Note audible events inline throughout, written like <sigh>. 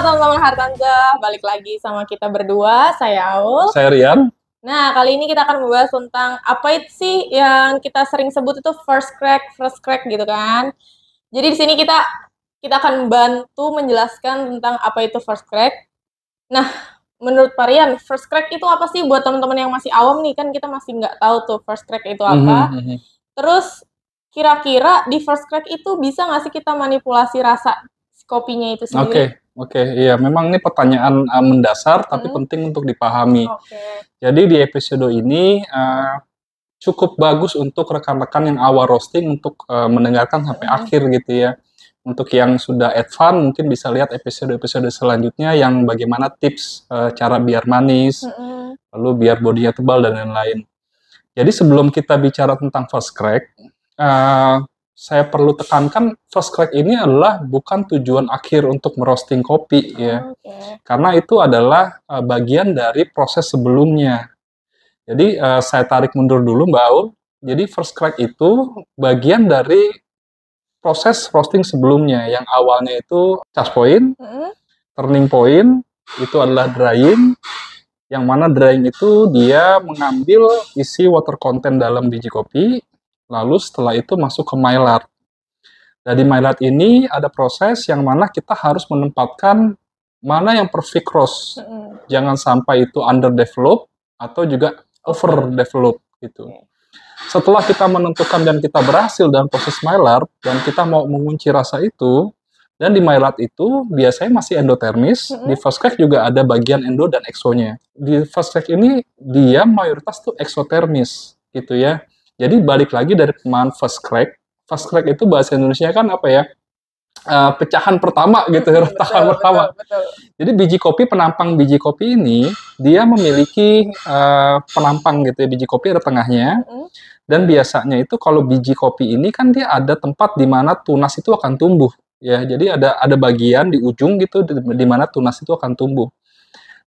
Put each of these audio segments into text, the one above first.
teman-teman Hartanza, balik lagi sama kita berdua. Saya Aul. Saya Rian. Nah, kali ini kita akan membahas tentang apa itu sih yang kita sering sebut itu first crack, first crack gitu kan. Jadi di sini kita kita akan bantu menjelaskan tentang apa itu first crack. Nah, menurut Parian, first crack itu apa sih buat teman-teman yang masih awam nih kan kita masih nggak tahu tuh first crack itu apa. Mm -hmm. Terus kira-kira di first crack itu bisa nggak sih kita manipulasi rasa kopinya itu sendiri? Oke. Okay. Oke, okay, iya memang ini pertanyaan uh, mendasar tapi hmm. penting untuk dipahami. Okay. Jadi di episode ini uh, cukup bagus untuk rekan-rekan yang awal roasting untuk uh, mendengarkan sampai hmm. akhir gitu ya. Untuk yang sudah advance mungkin bisa lihat episode-episode selanjutnya yang bagaimana tips uh, cara biar manis, hmm. lalu biar bodinya tebal dan lain-lain. Jadi sebelum kita bicara tentang first crack, uh, saya perlu tekankan first crack ini adalah bukan tujuan akhir untuk merosting kopi ya. oh, ya. Okay. Karena itu adalah uh, bagian dari proses sebelumnya. Jadi uh, saya tarik mundur dulu Mbak Aul. Jadi first crack itu bagian dari proses roasting sebelumnya yang awalnya itu charge point, -hmm. turning point, itu adalah drying. Yang mana drying itu dia mengambil isi water content dalam biji kopi Lalu setelah itu masuk ke mylar. Nah, Dari mylar ini ada proses yang mana kita harus menempatkan mana yang perfect cross. Jangan sampai itu underdevelop atau juga overdevelop gitu. Setelah kita menentukan dan kita berhasil dalam proses mylar dan kita mau mengunci rasa itu dan di mylar itu biasanya masih endotermis, mm -hmm. di first crack juga ada bagian endo dan exonya. Di first crack ini dia mayoritas tuh eksotermis gitu ya. Jadi balik lagi dari pemahaman first crack, first crack itu bahasa Indonesia kan apa ya? Uh, pecahan pertama gitu, <laughs> betul, retakan betul, pertama. Betul, betul. Jadi biji kopi penampang biji kopi ini dia memiliki uh, penampang gitu ya biji kopi ada tengahnya. Mm. Dan biasanya itu kalau biji kopi ini kan dia ada tempat di mana tunas itu akan tumbuh ya. Jadi ada ada bagian di ujung gitu di, di mana tunas itu akan tumbuh.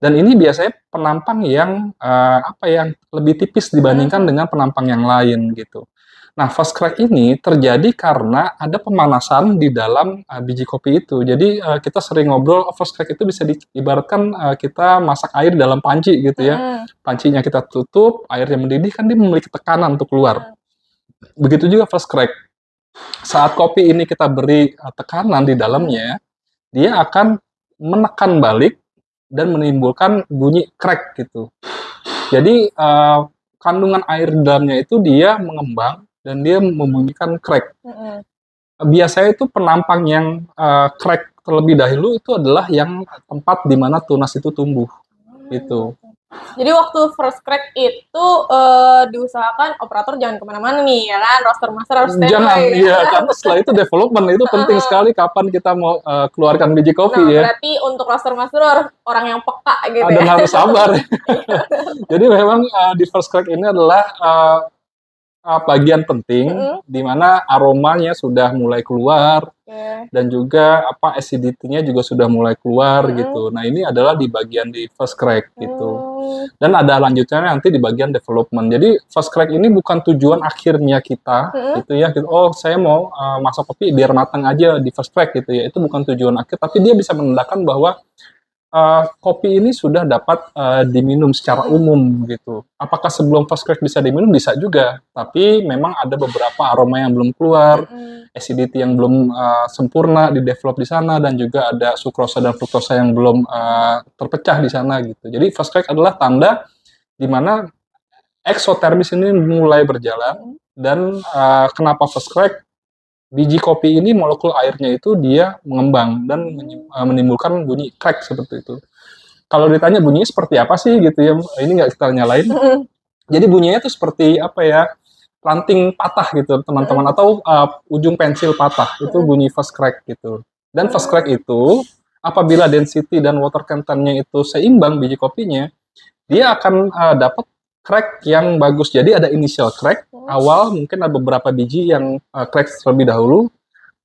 Dan ini biasanya penampang yang uh, apa yang lebih tipis dibandingkan hmm. dengan penampang yang lain gitu. Nah, first crack ini terjadi karena ada pemanasan di dalam uh, biji kopi itu. Jadi uh, kita sering ngobrol oh, first crack itu bisa diibaratkan uh, kita masak air dalam panci gitu ya. Mm. Pancinya kita tutup, airnya mendidih kan dia memiliki tekanan untuk keluar. Mm. Begitu juga first crack. Saat kopi ini kita beri uh, tekanan di dalamnya, dia akan menekan balik dan menimbulkan bunyi crack gitu. Jadi uh, kandungan air di dalamnya itu dia mengembang dan dia membunyikan crack. Biasanya itu penampang yang uh, crack terlebih dahulu itu adalah yang tempat di mana tunas itu tumbuh. hmm Itu. Jadi waktu first crack itu uh, diusahakan operator jangan kemana-mana nih, ya kan? Roster master harus standby. Jangan, iya. karena setelah itu development itu <laughs> penting uh, sekali kapan kita mau uh, keluarkan biji kopi nah, ya. Berarti untuk roster master orang yang peka gitu. Dan ya. harus sabar. <laughs> Jadi memang uh, di first crack ini adalah uh, uh, bagian penting mm -hmm. di mana aromanya sudah mulai keluar, dan juga apa acidity-nya juga sudah mulai keluar hmm. gitu. Nah ini adalah di bagian di first crack gitu. Oh. Dan ada lanjutannya nanti di bagian development. Jadi first crack ini bukan tujuan akhirnya kita hmm. gitu ya. Gitu, oh saya mau uh, masuk kopi biar matang aja di first crack gitu ya. Itu bukan tujuan akhir, tapi dia bisa menandakan bahwa uh, kopi ini sudah dapat uh, diminum secara umum gitu. Apakah sebelum fast crack bisa diminum? Bisa juga, tapi memang ada beberapa aroma yang belum keluar, mm. acidity yang belum uh, sempurna di develop di sana dan juga ada sukrosa dan fruktosa yang belum uh, terpecah di sana gitu. Jadi fast crack adalah tanda di mana eksotermis ini mulai berjalan dan uh, kenapa fast crack biji kopi ini molekul airnya itu dia mengembang dan eh, menimbulkan bunyi crack seperti itu. Kalau ditanya bunyinya seperti apa sih gitu ya, ini nggak kita nyalain. Jadi bunyinya itu seperti apa ya? Ranting patah gitu teman-teman atau uh, ujung pensil patah itu bunyi first crack gitu. Dan first crack itu apabila density dan water contentnya itu seimbang biji kopinya, dia akan uh, dapat crack yang bagus. Jadi ada initial crack oh. awal mungkin ada beberapa biji yang uh, crack terlebih dahulu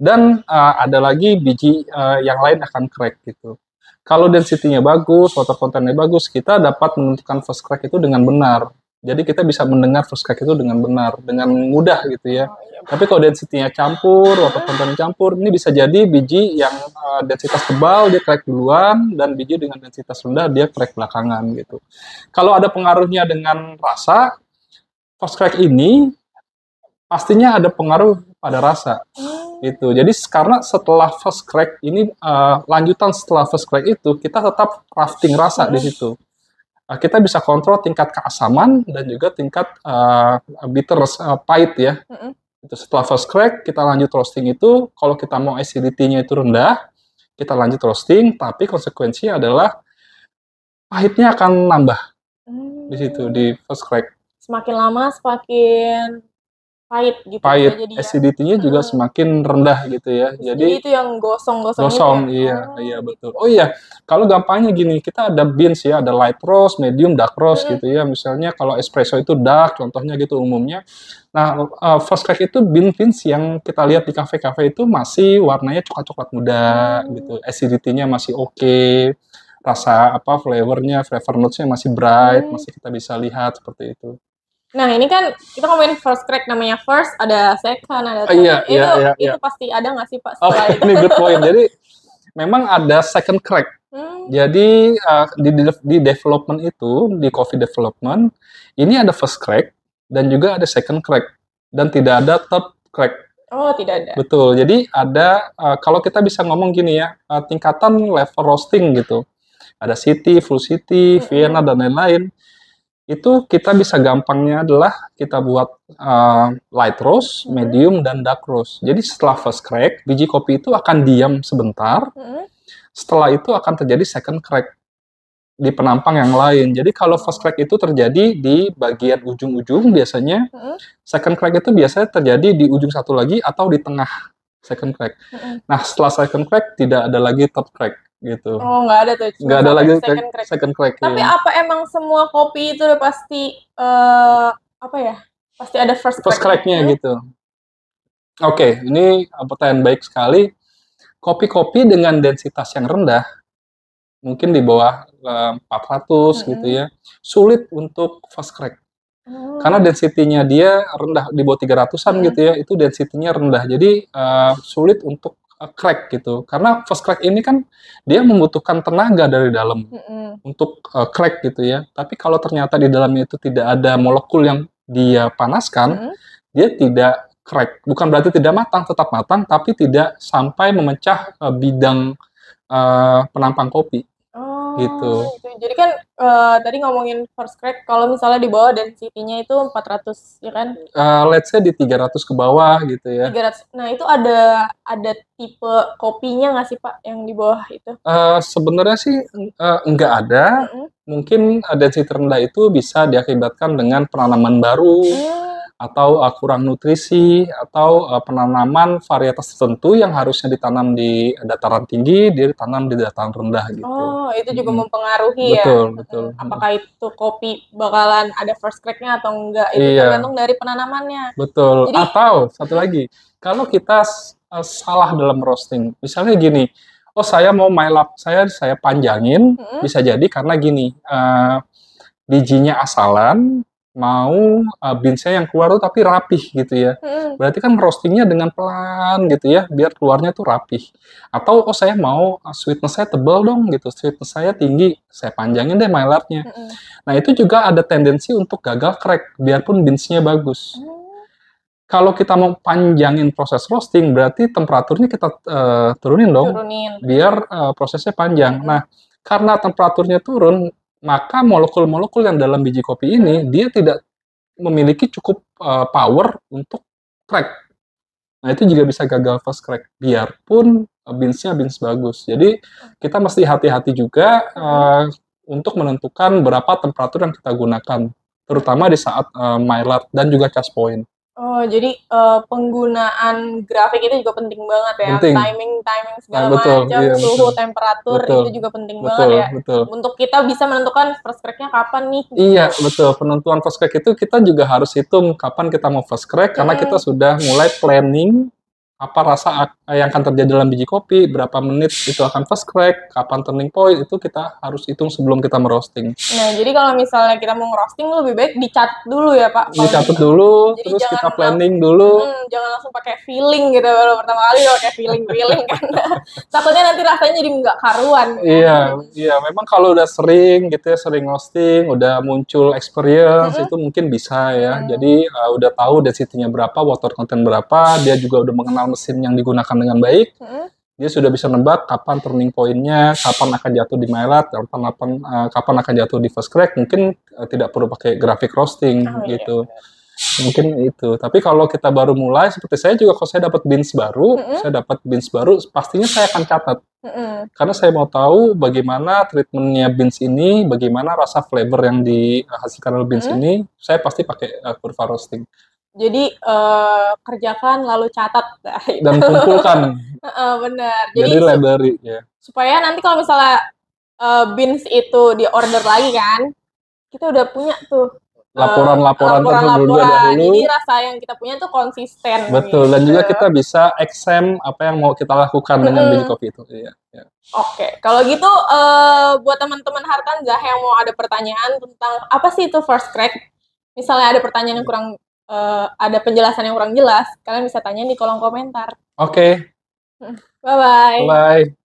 dan uh, ada lagi biji uh, yang lain akan crack gitu. Kalau density-nya bagus, water content-nya bagus, kita dapat menentukan first crack itu dengan benar. Jadi kita bisa mendengar first crack itu dengan benar, dengan mudah gitu ya. Oh, iya. Tapi kalau densitinya campur, atau konten campur, ini bisa jadi biji yang uh, densitas tebal dia crack duluan dan biji dengan densitas rendah dia crack belakangan gitu. Kalau ada pengaruhnya dengan rasa, first crack ini pastinya ada pengaruh pada rasa. Oh. Itu. Jadi karena setelah first crack ini uh, lanjutan setelah first crack itu kita tetap crafting rasa di iya. situ Nah, kita bisa kontrol tingkat keasaman dan juga tingkat uh, eh, bitter uh, eh, pahit ya. Mm-hmm. Itu setelah first crack kita lanjut roasting itu kalau kita mau acidity-nya itu rendah kita lanjut roasting tapi konsekuensinya adalah pahitnya akan nambah mm. di situ di first crack. Semakin lama semakin pahit gitu pahit ya. acidity-nya hmm. juga semakin rendah gitu ya jadi, jadi itu yang gosong-gosong ya? gosong iya oh, iya gitu. betul oh iya kalau gampangnya gini kita ada beans ya ada light roast medium dark roast hmm. gitu ya misalnya kalau espresso itu dark contohnya gitu umumnya nah uh, first crack itu bean beans yang kita lihat di kafe-kafe itu masih warnanya coklat-coklat muda hmm. gitu acidity-nya masih oke okay rasa apa flavornya, flavor notesnya masih bright, hmm. masih kita bisa lihat seperti itu. Nah ini kan kita ngomongin first crack namanya first ada second ada third. Uh, iya, itu iya, iya, itu iya. pasti ada nggak sih pak? Oh okay, <laughs> ini good point. Jadi memang ada second crack Hmm. Jadi uh, di, di development itu di coffee development ini ada first crack dan juga ada second crack dan tidak ada third crack. Oh tidak ada. Betul. Jadi ada uh, kalau kita bisa ngomong gini ya uh, tingkatan level roasting gitu. Ada city, full city, hmm. hmm. Vienna dan lain-lain itu kita bisa gampangnya adalah kita buat uh, light roast, mm -hmm. medium, dan dark roast. Jadi setelah first crack, biji kopi itu akan diam sebentar. Mm -hmm. Setelah itu akan terjadi second crack di penampang yang lain. Jadi kalau first crack itu terjadi di bagian ujung-ujung biasanya, mm -hmm. second crack itu biasanya terjadi di ujung satu lagi atau di tengah second crack. Mm -hmm. Nah setelah second crack tidak ada lagi top crack gitu. Oh, nggak ada tuh. Nggak ada lagi second crack. Second crack Tapi ya. apa emang semua kopi itu udah pasti uh, apa ya? Pasti ada first, first crack-nya gitu? gitu. Oke, okay, ini pertanyaan baik sekali. Kopi-kopi dengan densitas yang rendah, mungkin di bawah uh, 400 mm -hmm. gitu ya, sulit untuk first crack. Hmm. Karena densitinya dia rendah di bawah 300-an hmm. gitu ya, itu densitinya rendah. Jadi uh, sulit untuk crack gitu karena first crack ini kan dia membutuhkan tenaga dari dalam mm -hmm. untuk uh, crack gitu ya tapi kalau ternyata di dalamnya itu tidak ada molekul yang dia panaskan mm -hmm. dia tidak crack bukan berarti tidak matang tetap matang tapi tidak sampai memecah uh, bidang uh, penampang kopi oh, gitu jadi kan Uh, tadi ngomongin first crack kalau misalnya di bawah density-nya itu 400 ya kan? Uh, let's say di 300 ke bawah gitu ya. 300. Nah, itu ada ada tipe kopinya nggak sih Pak yang di bawah itu? Uh, sebenarnya sih uh, enggak ada. Mm -hmm. Mungkin ada density rendah itu bisa diakibatkan dengan penanaman baru. Mm atau uh, kurang nutrisi atau uh, penanaman varietas tertentu yang harusnya ditanam di dataran tinggi dia ditanam di dataran rendah gitu. Oh, itu juga hmm. mempengaruhi betul, ya. Betul, betul. Apakah itu kopi bakalan ada first crack atau enggak itu iya. tergantung dari penanamannya. Betul. Jadi, atau satu lagi, kalau kita uh, salah dalam roasting. Misalnya gini, oh saya mau mailap saya saya panjangin hmm. bisa jadi karena gini, uh, bijinya asalan mau uh, beansnya yang keluar tuh tapi rapih gitu ya. Hmm. Berarti kan roastingnya dengan pelan gitu ya, biar keluarnya tuh rapih. Atau oh saya mau uh, sweetness saya tebal dong gitu, sweetness saya tinggi, saya panjangin deh mylarnya. Hmm. Nah itu juga ada tendensi untuk gagal crack, biarpun beansnya bagus. Hmm. Kalau kita mau panjangin proses roasting, berarti temperaturnya kita uh, turunin dong, turunin. biar uh, prosesnya panjang. Hmm. Nah karena temperaturnya turun, maka molekul-molekul yang dalam biji kopi ini dia tidak memiliki cukup uh, power untuk crack. Nah itu juga bisa gagal fast crack. Biarpun eh, beans-nya beans bagus. Jadi kita mesti hati-hati juga uh, untuk menentukan berapa temperatur yang kita gunakan, terutama di saat uh, mylar dan juga cast point. Oh, jadi uh, penggunaan grafik itu juga penting banget ya. Penting. Timing, timing segala nah, betul, macam, iya, suhu, betul. temperatur betul, itu juga penting betul, banget ya. Betul. Untuk kita bisa menentukan first crack-nya kapan nih. Gitu. Iya, betul. Penentuan first crack itu kita juga harus hitung kapan kita mau first crack hmm. karena kita sudah mulai planning apa rasa yang akan terjadi dalam biji kopi, berapa menit itu akan first crack, kapan turning point, itu kita harus hitung sebelum kita merosting. Nah, jadi kalau misalnya kita mau ngerosting, lebih baik dicat dulu ya, Pak. Dicat dulu, jadi terus kita planning dulu. Hmm, jangan langsung pakai feeling gitu, baru pertama kali pakai feeling-feeling kan. <laughs> Takutnya nanti rasanya jadi nggak karuan. Iya, iya. Memang kalau udah sering gitu ya, sering roasting, udah muncul experience, -hmm. itu mungkin bisa ya. -hmm. Jadi uh, udah tahu density-nya berapa, water content berapa, dia juga udah mengenal mesin yang digunakan dengan baik, hmm. dia sudah bisa nebak kapan turning pointnya, kapan akan jatuh di mylat, kapan kapan, uh, kapan akan jatuh di first crack, mungkin uh, tidak perlu pakai grafik roasting oh, iya. gitu. Iya. Mungkin itu. Tapi kalau kita baru mulai, seperti saya juga kalau saya dapat bins baru, mm -hmm. saya dapat bins baru, pastinya saya akan catat. Mm -hmm. Karena saya mau tahu bagaimana treatmentnya bins ini, bagaimana rasa flavor yang dihasilkan oleh bins mm -hmm. ini, saya pasti pakai uh, kurva roasting. Jadi uh, kerjakan lalu catat gitu. <laughs> dan kumpulkan. uh, benar. Jadi, Jadi library ya. Supaya nanti kalau misalnya uh, bins itu di order lagi kan, kita udah punya tuh eh, laporan-laporan uh, terlebih dahulu. Jadi rasa yang kita punya tuh konsisten. Betul gitu. dan juga kita bisa exam apa yang mau kita lakukan dengan biji kopi itu. Iya. iya. Oke, okay. kalau gitu uh, buat teman-teman Harkan Zah yang mau ada pertanyaan tentang apa sih itu first crack? Misalnya ada pertanyaan yang kurang uh, ada penjelasan yang kurang jelas, kalian bisa tanya di kolom komentar. Oke. Okay. Hmm, bye-bye. Bye. -bye. Bye, -bye.